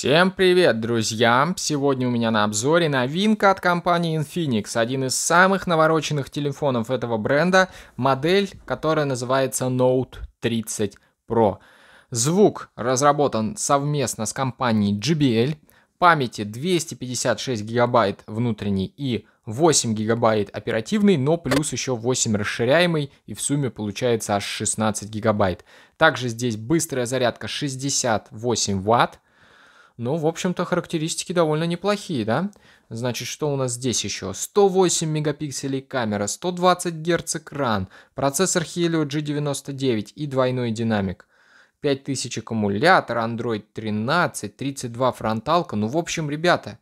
Всем привет, друзья! Сегодня у меня на обзоре новинка от компании Infinix, один из самых навороченных телефонов этого бренда, модель, которая называется Note 30 Pro. Звук разработан совместно с компанией JBL, памяти 256 гигабайт внутренней и 8 гигабайт оперативный, но плюс еще 8 расширяемый, и в сумме получается аж 16 гигабайт. Также здесь быстрая зарядка 68 ватт, ну, в общем-то, характеристики довольно неплохие, да? Значит, что у нас здесь еще? 108 мегапикселей камера, 120 Гц экран, процессор Helio G99 и двойной динамик. 5000 аккумулятор, Android 13, 32 фронталка. Ну, в общем, ребята,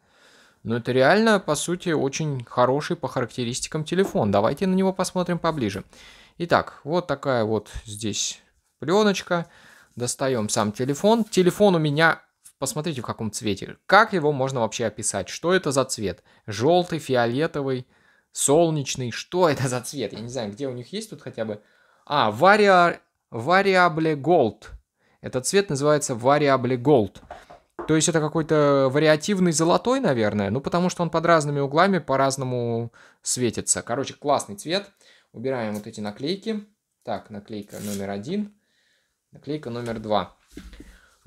ну это реально, по сути, очень хороший по характеристикам телефон. Давайте на него посмотрим поближе. Итак, вот такая вот здесь пленочка. Достаем сам телефон. Телефон у меня Посмотрите, в каком цвете. Как его можно вообще описать? Что это за цвет? Желтый, фиолетовый, солнечный. Что это за цвет? Я не знаю, где у них есть тут хотя бы... А, вариа... Variable Gold. Этот цвет называется Variable Gold. То есть это какой-то вариативный золотой, наверное. Ну, потому что он под разными углами по-разному светится. Короче, классный цвет. Убираем вот эти наклейки. Так, наклейка номер один. Наклейка номер два.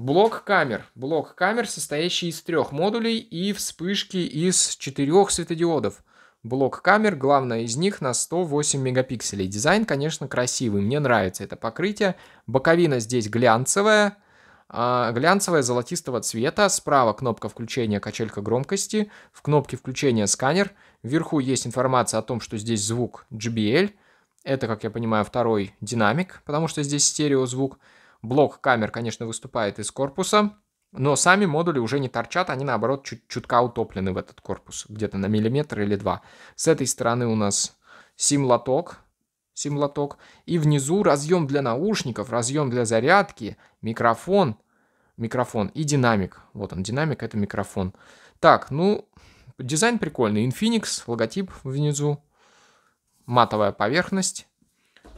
Блок камер. Блок камер, состоящий из трех модулей и вспышки из четырех светодиодов. Блок камер, главное из них на 108 мегапикселей. Дизайн, конечно, красивый, мне нравится это покрытие. Боковина здесь глянцевая, а, глянцевая золотистого цвета. Справа кнопка включения качелька громкости. В кнопке включения сканер. Вверху есть информация о том, что здесь звук JBL. Это, как я понимаю, второй динамик, потому что здесь стереозвук. звук Блок камер, конечно, выступает из корпуса, но сами модули уже не торчат, они наоборот чуть чутка утоплены в этот корпус, где-то на миллиметр или два. С этой стороны у нас сим-лоток, сим-лоток, и внизу разъем для наушников, разъем для зарядки, микрофон, микрофон и динамик. Вот он, динамик — это микрофон. Так, ну, дизайн прикольный, Infinix, логотип внизу, матовая поверхность,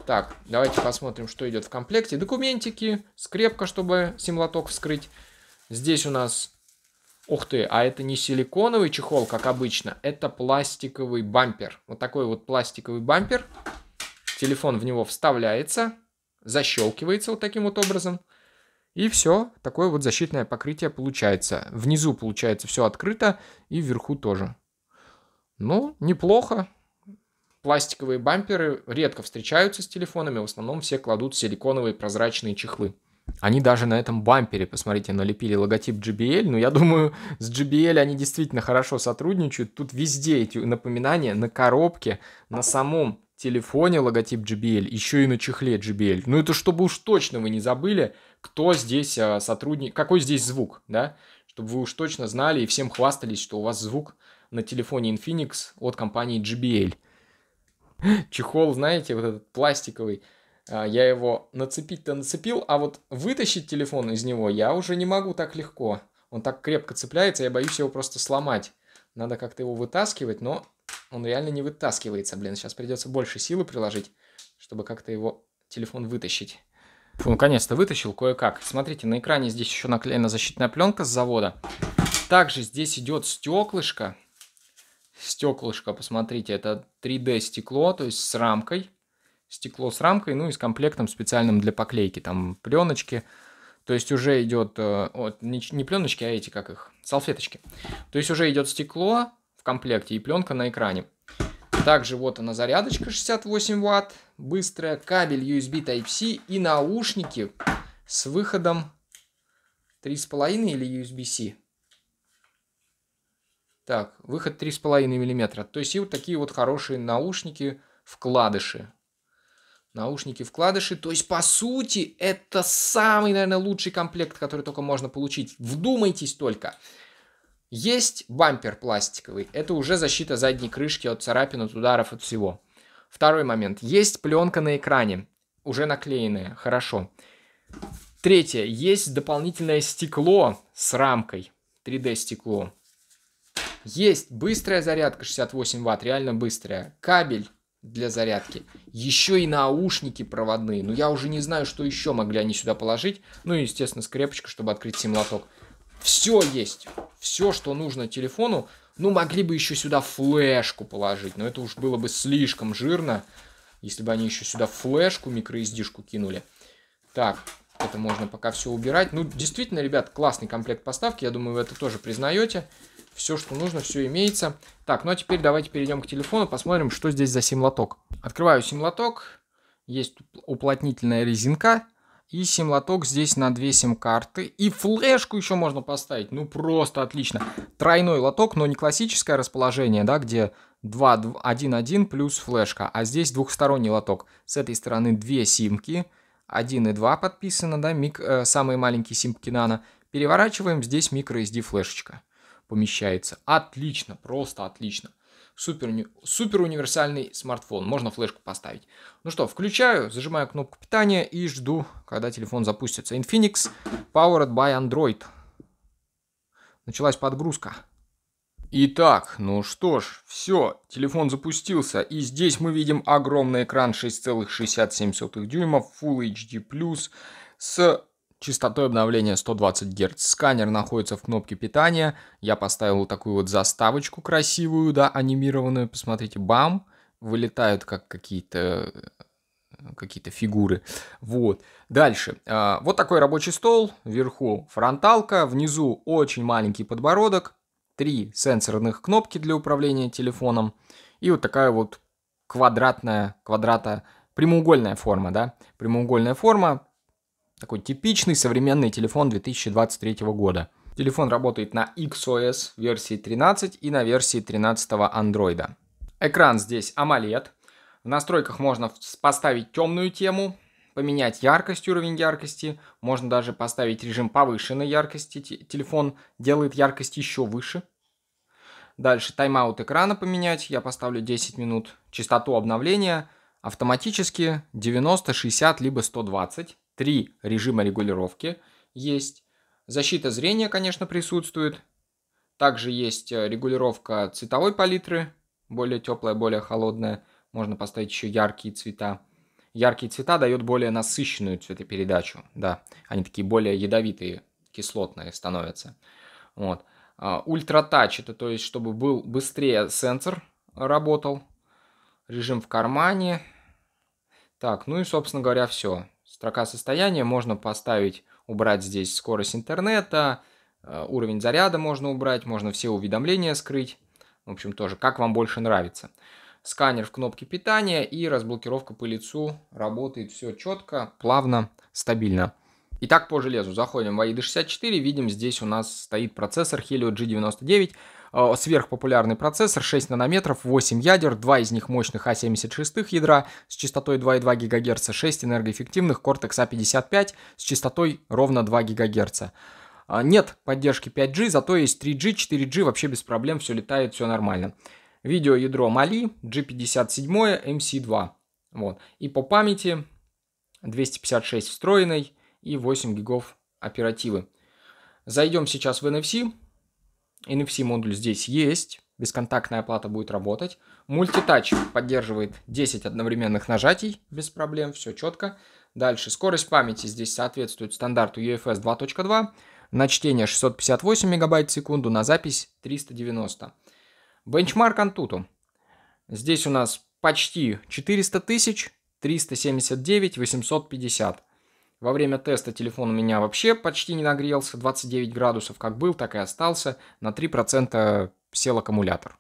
так, давайте посмотрим, что идет в комплекте. Документики, скрепка, чтобы симлоток вскрыть. Здесь у нас... Ух ты, а это не силиконовый чехол, как обычно. Это пластиковый бампер. Вот такой вот пластиковый бампер. Телефон в него вставляется, защелкивается вот таким вот образом. И все, такое вот защитное покрытие получается. Внизу получается все открыто и вверху тоже. Ну, неплохо пластиковые бамперы редко встречаются с телефонами, в основном все кладут силиконовые прозрачные чехлы. Они даже на этом бампере, посмотрите, налепили логотип JBL, но я думаю, с JBL они действительно хорошо сотрудничают. Тут везде эти напоминания на коробке, на самом телефоне логотип JBL, еще и на чехле JBL. Ну это чтобы уж точно вы не забыли, кто здесь а, сотрудник, какой здесь звук, да? Чтобы вы уж точно знали и всем хвастались, что у вас звук на телефоне Infinix от компании JBL. чехол, знаете, вот этот пластиковый. А, я его нацепить-то нацепил, а вот вытащить телефон из него я уже не могу так легко. Он так крепко цепляется, я боюсь его просто сломать. Надо как-то его вытаскивать, но он реально не вытаскивается, блин. Сейчас придется больше силы приложить, чтобы как-то его телефон вытащить. Фу, наконец-то ну, вытащил кое-как. Смотрите, на экране здесь еще наклеена защитная пленка с завода. Также здесь идет стеклышко стеклышко, посмотрите, это 3D стекло, то есть с рамкой, стекло с рамкой, ну и с комплектом специальным для поклейки, там пленочки, то есть уже идет, э, вот, не, не пленочки, а эти, как их, салфеточки. То есть уже идет стекло в комплекте и пленка на экране. Также вот она зарядочка 68 ватт, быстрая, кабель USB Type-C и наушники с выходом 3,5 или USB-C. Так, выход 3,5 мм. То есть и вот такие вот хорошие наушники-вкладыши. Наушники-вкладыши. То есть, по сути, это самый, наверное, лучший комплект, который только можно получить. Вдумайтесь только. Есть бампер пластиковый. Это уже защита задней крышки от царапин, от ударов, от всего. Второй момент. Есть пленка на экране. Уже наклеенная. Хорошо. Третье. Есть дополнительное стекло с рамкой. 3D-стекло есть быстрая зарядка 68 ватт, реально быстрая. Кабель для зарядки. Еще и наушники проводные. Но ну, я уже не знаю, что еще могли они сюда положить. Ну и, естественно, скрепочка, чтобы открыть сим-лоток. Все есть. Все, что нужно телефону. Ну, могли бы еще сюда флешку положить. Но это уж было бы слишком жирно, если бы они еще сюда флешку, микроиздишку кинули. Так, это можно пока все убирать. Ну, действительно, ребят, классный комплект поставки. Я думаю, вы это тоже признаете. Все, что нужно, все имеется. Так, ну а теперь давайте перейдем к телефону, посмотрим, что здесь за сим-лоток. Открываю сим-лоток. Есть уплотнительная резинка. И сим-лоток здесь на две сим-карты. И флешку еще можно поставить. Ну, просто отлично. Тройной лоток, но не классическое расположение, да, где 2, 1, 1 плюс флешка. А здесь двухсторонний лоток. С этой стороны две симки. 1 и 2 подписано, да, мик, э, самые маленькие симки нано. Переворачиваем, здесь microSD флешечка помещается. Отлично, просто отлично. Супер, супер универсальный смартфон, можно флешку поставить. Ну что, включаю, зажимаю кнопку питания и жду, когда телефон запустится. Infinix Powered by Android. Началась подгрузка. Итак, ну что ж, все, телефон запустился, и здесь мы видим огромный экран 6,67 дюймов, Full HD+, с частотой обновления 120 Гц. Сканер находится в кнопке питания. Я поставил такую вот заставочку красивую, да, анимированную. Посмотрите, бам, вылетают как какие-то какие-то фигуры. Вот. Дальше. А, вот такой рабочий стол. Вверху фронталка, внизу очень маленький подбородок, три сенсорных кнопки для управления телефоном и вот такая вот квадратная, квадрата, прямоугольная форма, да, прямоугольная форма, такой типичный современный телефон 2023 года. Телефон работает на XOS версии 13 и на версии 13 Android. Экран здесь AMOLED. В настройках можно поставить темную тему, поменять яркость, уровень яркости. Можно даже поставить режим повышенной яркости. Телефон делает яркость еще выше. Дальше тайм-аут экрана поменять. Я поставлю 10 минут. Частоту обновления автоматически 90, 60, либо 120 три режима регулировки есть. Защита зрения, конечно, присутствует. Также есть э, регулировка цветовой палитры, более теплая, более холодная. Можно поставить еще яркие цвета. Яркие цвета дают более насыщенную цветопередачу, да. Они такие более ядовитые, кислотные становятся. Вот. А, ультратач, это то есть, чтобы был быстрее сенсор работал. Режим в кармане. Так, ну и, собственно говоря, все. Строка состояния можно поставить, убрать здесь скорость интернета, э, уровень заряда можно убрать, можно все уведомления скрыть. В общем, тоже, как вам больше нравится. Сканер в кнопке питания и разблокировка по лицу. Работает все четко, плавно, стабильно. Итак, по железу заходим в AID64, видим, здесь у нас стоит процессор Helio G99 Э, сверхпопулярный процессор, 6 нанометров, 8 ядер, 2 из них мощных А76 ядра с частотой 2,2 ГГц, 6 энергоэффективных Cortex A55 а с частотой ровно 2 ГГц. Э, нет поддержки 5G, зато есть 3G, 4G, вообще без проблем, все летает, все нормально. видео ядро Mali G57 MC2. Вот. И по памяти 256 встроенной и 8 гигов оперативы. Зайдем сейчас в NFC. NFC-модуль здесь есть, бесконтактная оплата будет работать. Мультитач поддерживает 10 одновременных нажатий без проблем, все четко. Дальше скорость памяти здесь соответствует стандарту UFS e 2.2, на чтение 658 мегабайт в секунду, на запись 390. Бенчмарк Antutu. Здесь у нас почти 400 тысяч, 379 850. Во время теста телефон у меня вообще почти не нагрелся, 29 градусов как был, так и остался, на 3% сел аккумулятор.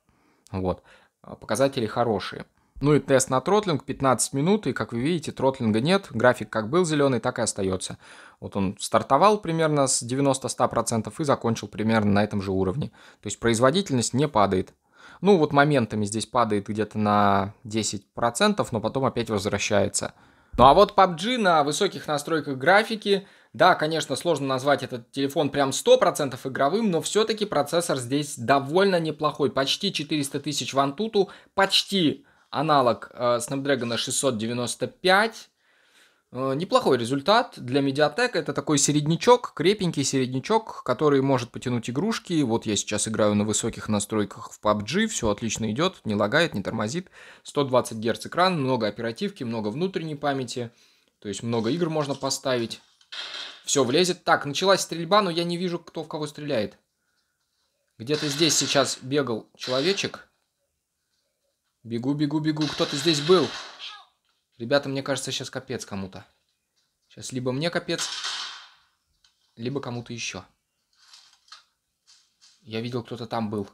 Вот, а, показатели хорошие. Ну и тест на тротлинг 15 минут, и как вы видите, тротлинга нет, график как был зеленый, так и остается. Вот он стартовал примерно с 90-100% и закончил примерно на этом же уровне. То есть производительность не падает. Ну вот моментами здесь падает где-то на 10%, но потом опять возвращается. Ну а вот PUBG на высоких настройках графики, да, конечно, сложно назвать этот телефон прям 100% игровым, но все-таки процессор здесь довольно неплохой. Почти 400 тысяч вантуту, почти аналог э, Snapdragon 695, Э, неплохой результат для медиатека. Это такой середнячок, крепенький середнячок, который может потянуть игрушки. Вот я сейчас играю на высоких настройках в PUBG, все отлично идет, не лагает, не тормозит. 120 Гц экран, много оперативки, много внутренней памяти. То есть много игр можно поставить. Все влезет. Так, началась стрельба, но я не вижу, кто в кого стреляет. Где-то здесь сейчас бегал человечек. Бегу, бегу, бегу. Кто-то здесь был. Ребята, мне кажется, сейчас капец кому-то. Сейчас либо мне капец, либо кому-то еще. Я видел, кто-то там был.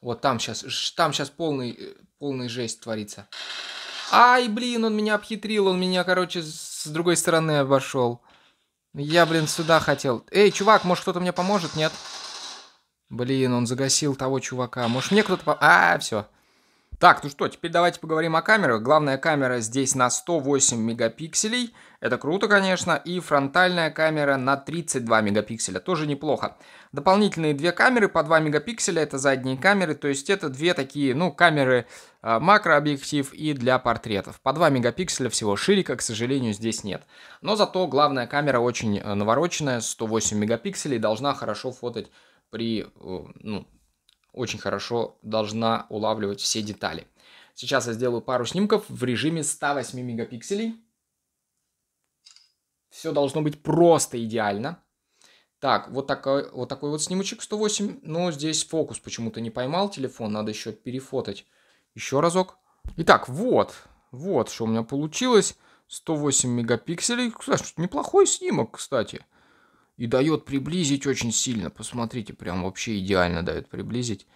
Вот там сейчас, там сейчас полный, э, полный жесть творится. Ай, блин, он меня обхитрил, он меня, короче, с другой стороны обошел. Я, блин, сюда хотел. Эй, чувак, может кто-то мне поможет? Нет? Нет. Блин, он загасил того чувака. Может, мне кто-то... А, все. Так, ну что, теперь давайте поговорим о камерах. Главная камера здесь на 108 мегапикселей. Это круто, конечно. И фронтальная камера на 32 мегапикселя. Тоже неплохо. Дополнительные две камеры по 2 мегапикселя. Это задние камеры. То есть это две такие, ну, камеры а, макрообъектив и для портретов. По 2 мегапикселя всего. Ширика, к сожалению, здесь нет. Но зато главная камера очень э, навороченная. 108 мегапикселей. Должна хорошо фотать при, ну, очень хорошо должна улавливать все детали. Сейчас я сделаю пару снимков в режиме 108 мегапикселей. Все должно быть просто идеально. Так, вот такой вот, такой вот снимочек 108, но здесь фокус почему-то не поймал телефон, надо еще перефотать еще разок. Итак, вот, вот что у меня получилось. 108 мегапикселей. Кстати, неплохой снимок, кстати. И дает приблизить очень сильно. Посмотрите, прям вообще идеально дает приблизить.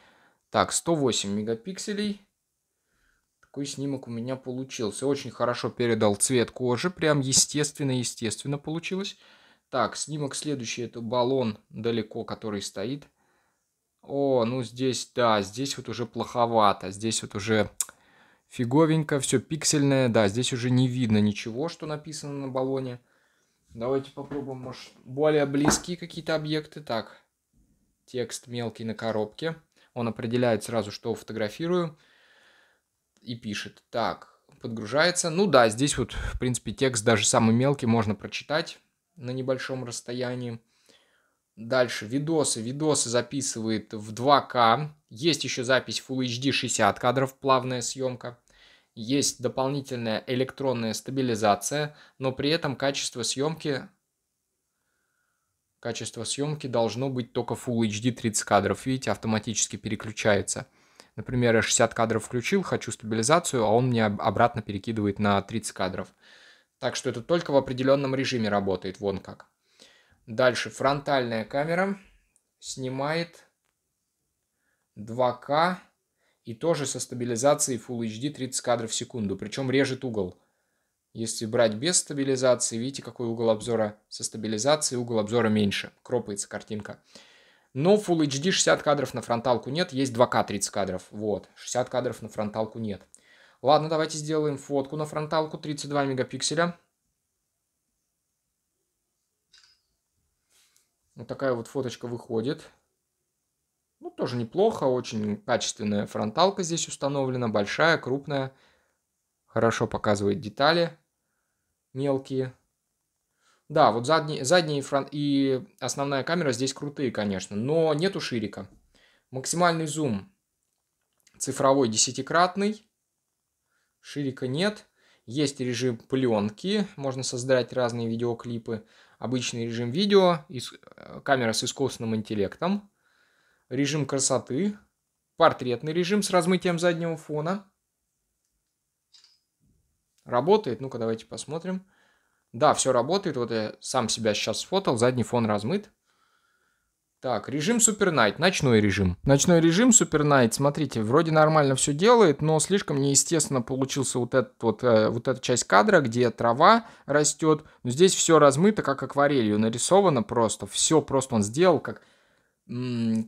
Так, 108 мегапикселей. Такой снимок у меня получился. Очень хорошо передал цвет кожи. Прям естественно-естественно получилось. Так, снимок следующий. Это баллон далеко, который стоит. О, ну здесь, да, здесь вот уже плоховато. Здесь вот уже фиговенько, все пиксельное. Да, здесь уже не видно ничего, что написано на баллоне. Давайте попробуем, может, более близкие какие-то объекты. Так, текст мелкий на коробке. Он определяет сразу, что фотографирую. И пишет. Так, подгружается. Ну да, здесь вот, в принципе, текст даже самый мелкий можно прочитать на небольшом расстоянии. Дальше видосы. Видосы записывает в 2К. Есть еще запись Full HD 60 кадров, плавная съемка есть дополнительная электронная стабилизация, но при этом качество съемки качество съемки должно быть только Full HD 30 кадров. Видите, автоматически переключается. Например, я 60 кадров включил, хочу стабилизацию, а он мне обратно перекидывает на 30 кадров. Так что это только в определенном режиме работает, вон как. Дальше фронтальная камера снимает 2К и тоже со стабилизацией Full HD 30 кадров в секунду, причем режет угол. Если брать без стабилизации, видите, какой угол обзора со стабилизацией, угол обзора меньше, кропается картинка. Но Full HD 60 кадров на фронталку нет, есть 2К 30 кадров, вот, 60 кадров на фронталку нет. Ладно, давайте сделаем фотку на фронталку 32 мегапикселя. Вот такая вот фоточка выходит. Ну, тоже неплохо, очень качественная фронталка здесь установлена, большая, крупная. Хорошо показывает детали мелкие. Да, вот задний, задний и, фронт, и основная камера здесь крутые, конечно, но нету ширика. Максимальный зум цифровой десятикратный, ширика нет. Есть режим пленки, можно создать разные видеоклипы. Обычный режим видео, э, камера с искусственным интеллектом режим красоты, портретный режим с размытием заднего фона. Работает? Ну-ка, давайте посмотрим. Да, все работает. Вот я сам себя сейчас сфотал, задний фон размыт. Так, режим Super Night, ночной режим. Ночной режим Super Night, смотрите, вроде нормально все делает, но слишком неестественно получился вот, этот вот, э, вот эта часть кадра, где трава растет. Но здесь все размыто, как акварелью нарисовано просто. Все просто он сделал, как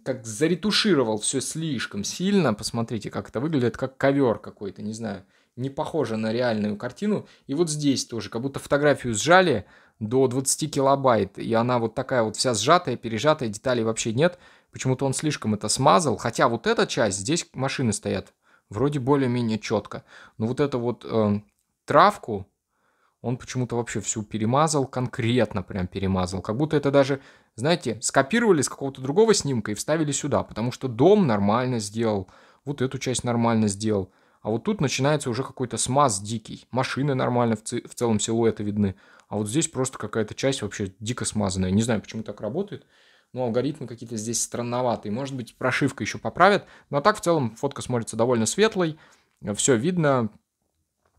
как заретушировал все слишком сильно. Посмотрите, как это выглядит, как ковер какой-то, не знаю, не похоже на реальную картину. И вот здесь тоже, как будто фотографию сжали до 20 килобайт, и она вот такая вот вся сжатая, пережатая, деталей вообще нет. Почему-то он слишком это смазал, хотя вот эта часть, здесь машины стоят вроде более-менее четко. Но вот эту вот э, травку он почему-то вообще всю перемазал, конкретно прям перемазал. Как будто это даже, знаете, скопировали с какого-то другого снимка и вставили сюда, потому что дом нормально сделал, вот эту часть нормально сделал. А вот тут начинается уже какой-то смаз дикий. Машины нормально в, в целом силуэты видны. А вот здесь просто какая-то часть вообще дико смазанная. Не знаю, почему так работает. Но алгоритмы какие-то здесь странноватые. Может быть, прошивка еще поправят. Но так в целом фотка смотрится довольно светлой. Все видно,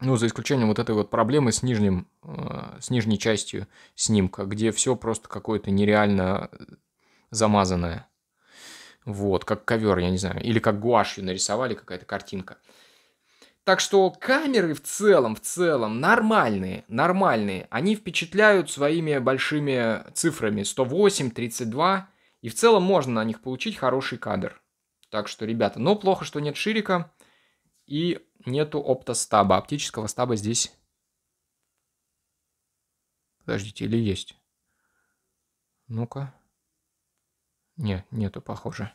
ну, за исключением вот этой вот проблемы с, нижним, э, с нижней частью снимка, где все просто какое-то нереально э, замазанное. Вот, как ковер, я не знаю, или как гуашью нарисовали какая-то картинка. Так что камеры в целом, в целом нормальные, нормальные. Они впечатляют своими большими цифрами 108, 32, и в целом можно на них получить хороший кадр. Так что, ребята, но ну, плохо, что нет ширика, и нету оптостаба. Оптического стаба здесь... Подождите, или есть? Ну-ка. Не, нету, похоже.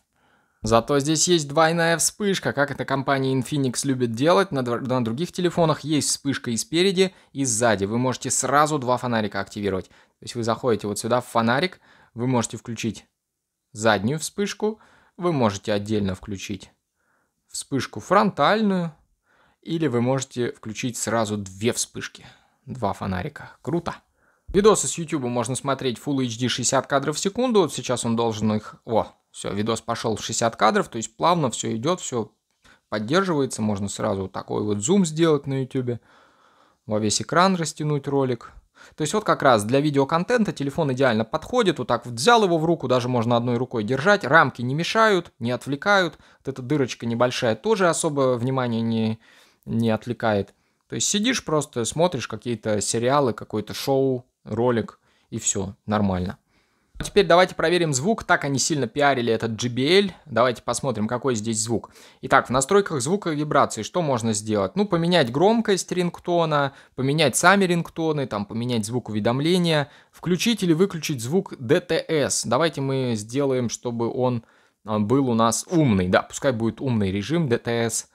Зато здесь есть двойная вспышка, как это компания Infinix любит делать. На, на других телефонах есть вспышка и спереди, и сзади. Вы можете сразу два фонарика активировать. То есть вы заходите вот сюда в фонарик, вы можете включить заднюю вспышку, вы можете отдельно включить вспышку фронтальную, или вы можете включить сразу две вспышки, два фонарика. Круто! Видосы с YouTube можно смотреть Full HD 60 кадров в секунду. Вот сейчас он должен их... О, все, видос пошел в 60 кадров, то есть плавно все идет, все поддерживается. Можно сразу такой вот зум сделать на YouTube, во весь экран растянуть ролик. То есть вот как раз для видеоконтента телефон идеально подходит, вот так вот взял его в руку, даже можно одной рукой держать, рамки не мешают, не отвлекают, вот эта дырочка небольшая тоже особо внимания не не отвлекает. То есть сидишь просто, смотришь какие-то сериалы, какое-то шоу, ролик, и все, нормально. А теперь давайте проверим звук. Так они сильно пиарили этот JBL. Давайте посмотрим, какой здесь звук. Итак, в настройках звука и вибрации что можно сделать? Ну, поменять громкость рингтона, поменять сами рингтоны, там, поменять звук уведомления, включить или выключить звук DTS. Давайте мы сделаем, чтобы он а, был у нас умный. Да, пускай будет умный режим DTS.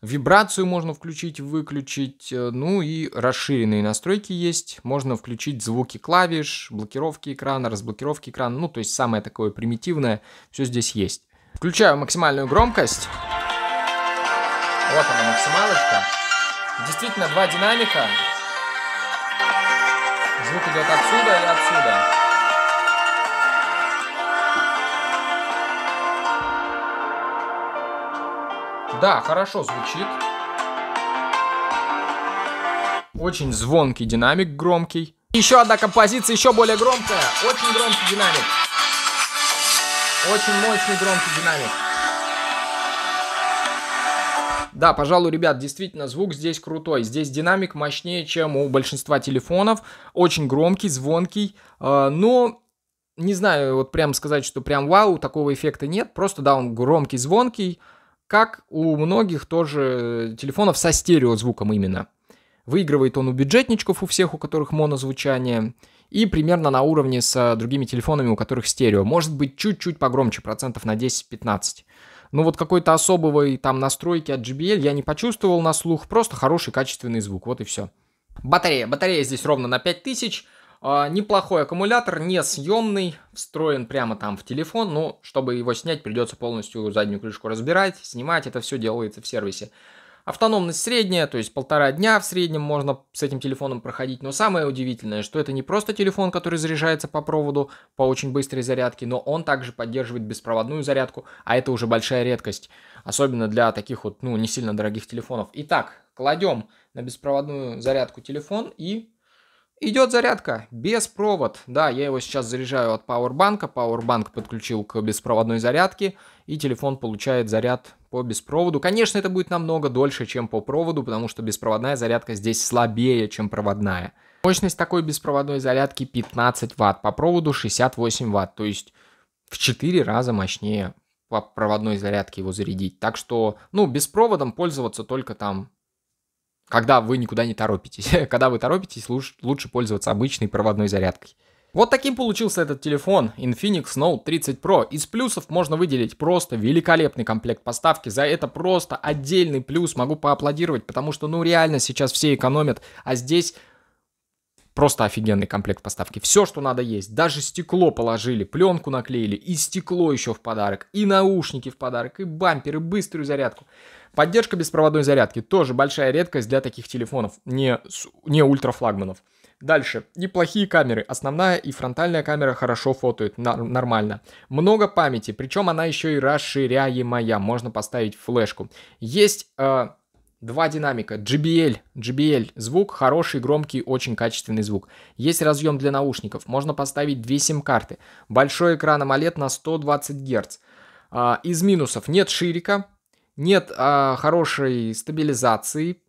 Вибрацию можно включить, выключить, э, ну и расширенные настройки есть. Можно включить звуки клавиш, блокировки экрана, разблокировки экрана, ну то есть самое такое примитивное, все здесь есть. Включаю максимальную громкость. Вот она максималочка. Действительно, два динамика. Звук идет отсюда и отсюда. Да, хорошо звучит. Очень звонкий динамик, громкий. Еще одна композиция, еще более громкая. Очень громкий динамик. Очень мощный громкий динамик. Да, пожалуй, ребят, действительно, звук здесь крутой. Здесь динамик мощнее, чем у большинства телефонов. Очень громкий, звонкий. А, но не знаю, вот прям сказать, что прям вау, такого эффекта нет. Просто, да, он громкий, звонкий как у многих тоже телефонов со стереозвуком именно. Выигрывает он у бюджетничков у всех, у которых монозвучание, и примерно на уровне с другими телефонами, у которых стерео. Может быть, чуть-чуть погромче, процентов на 10-15. Но вот какой-то особой там настройки от JBL я не почувствовал на слух, просто хороший качественный звук, вот и все. Батарея. Батарея здесь ровно на 5000. А, неплохой аккумулятор, не съемный, встроен прямо там в телефон, но чтобы его снять, придется полностью заднюю крышку разбирать, снимать, это все делается в сервисе. Автономность средняя, то есть полтора дня в среднем можно с этим телефоном проходить, но самое удивительное, что это не просто телефон, который заряжается по проводу по очень быстрой зарядке, но он также поддерживает беспроводную зарядку, а это уже большая редкость, особенно для таких вот, ну, не сильно дорогих телефонов. Итак, кладем на беспроводную зарядку телефон и Идет зарядка, без провод. Да, я его сейчас заряжаю от пауэрбанка. Пауэрбанк подключил к беспроводной зарядке, и телефон получает заряд по беспроводу. Конечно, это будет намного дольше, чем по проводу, потому что беспроводная зарядка здесь слабее, чем проводная. Мощность такой беспроводной зарядки 15 ватт, по проводу 68 ватт, то есть в 4 раза мощнее по проводной зарядке его зарядить. Так что, ну, без беспроводом пользоваться только там когда вы никуда не торопитесь. когда вы торопитесь, лучше, лучше пользоваться обычной проводной зарядкой. Вот таким получился этот телефон Infinix Note 30 Pro. Из плюсов можно выделить просто великолепный комплект поставки. За это просто отдельный плюс могу поаплодировать, потому что ну реально сейчас все экономят, а здесь просто офигенный комплект поставки. Все, что надо есть. Даже стекло положили, пленку наклеили, и стекло еще в подарок, и наушники в подарок, и бампер, и быструю зарядку. Поддержка беспроводной зарядки тоже большая редкость для таких телефонов, не, не ультрафлагманов. Дальше. Неплохие камеры. Основная и фронтальная камера хорошо фотуют, на- нормально. Много памяти, причем она еще и расширяемая. Можно поставить флешку. Есть э, два динамика. JBL, JBL звук, хороший, громкий, очень качественный звук. Есть разъем для наушников. Можно поставить две сим-карты. Большой экран AMOLED на 120 Гц. Э, из минусов нет ширика, нет а, хорошей стабилизации.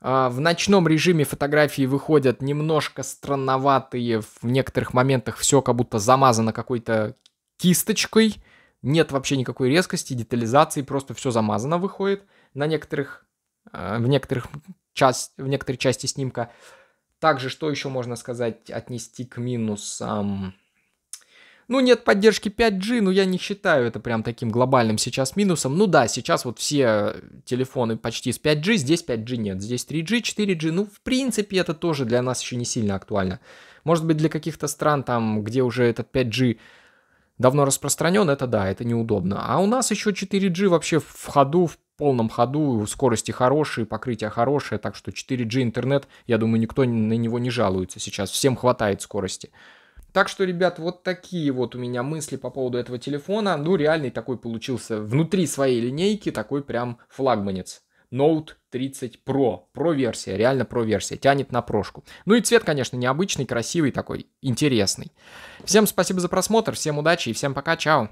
А, в ночном режиме фотографии выходят немножко странноватые, в некоторых моментах все как будто замазано какой-то кисточкой, нет вообще никакой резкости, детализации, просто все замазано выходит на некоторых, а, в, некоторых часть, в некоторой части снимка. Также, что еще можно сказать, отнести к минусам... Ам ну, нет поддержки 5G, но ну, я не считаю это прям таким глобальным сейчас минусом. Ну да, сейчас вот все э, телефоны почти с 5G, здесь 5G нет, здесь 3G, 4G. Ну, в принципе, это тоже для нас еще не сильно актуально. Может быть, для каких-то стран там, где уже этот 5G давно распространен, это да, это неудобно. А у нас еще 4G вообще в ходу, в полном ходу, скорости хорошие, покрытие хорошее, так что 4G интернет, я думаю, никто на него не жалуется сейчас, всем хватает скорости. Так что, ребят, вот такие вот у меня мысли по поводу этого телефона. Ну, реальный такой получился внутри своей линейки, такой прям флагманец. Note 30 Pro. Pro-версия, реально Pro-версия. Тянет на прошку. Ну и цвет, конечно, необычный, красивый такой, интересный. Всем спасибо за просмотр, всем удачи и всем пока, чао!